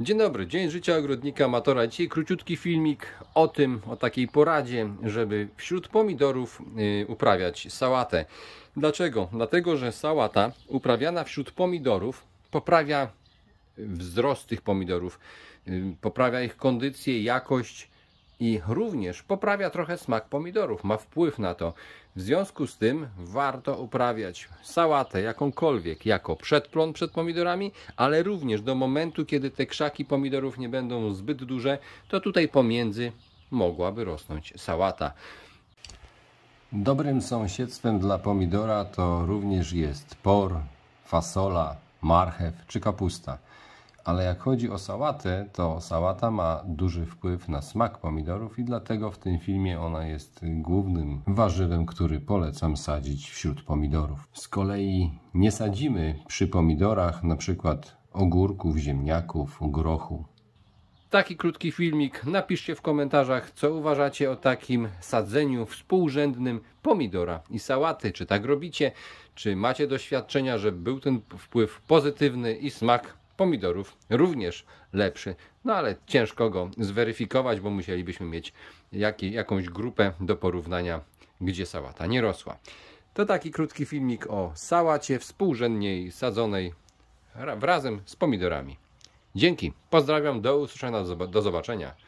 Dzień dobry, Dzień Życia Ogrodnika Amatora. Dzisiaj króciutki filmik o tym, o takiej poradzie, żeby wśród pomidorów y, uprawiać sałatę. Dlaczego? Dlatego, że sałata uprawiana wśród pomidorów poprawia wzrost tych pomidorów, y, poprawia ich kondycję, jakość, i również poprawia trochę smak pomidorów, ma wpływ na to. W związku z tym warto uprawiać sałatę jakąkolwiek jako przedplon przed pomidorami, ale również do momentu, kiedy te krzaki pomidorów nie będą zbyt duże, to tutaj pomiędzy mogłaby rosnąć sałata. Dobrym sąsiedztwem dla pomidora to również jest por, fasola, marchew czy kapusta. Ale jak chodzi o sałatę, to sałata ma duży wpływ na smak pomidorów i dlatego w tym filmie ona jest głównym warzywem, który polecam sadzić wśród pomidorów. Z kolei nie sadzimy przy pomidorach na przykład ogórków, ziemniaków, grochu. Taki krótki filmik. Napiszcie w komentarzach, co uważacie o takim sadzeniu współrzędnym pomidora i sałaty. Czy tak robicie? Czy macie doświadczenia, że był ten wpływ pozytywny i smak pomidorów również lepszy. No ale ciężko go zweryfikować, bo musielibyśmy mieć jak, jakąś grupę do porównania, gdzie sałata nie rosła. To taki krótki filmik o sałacie współrzędniej sadzonej razem z pomidorami. Dzięki, pozdrawiam, do usłyszenia, do zobaczenia.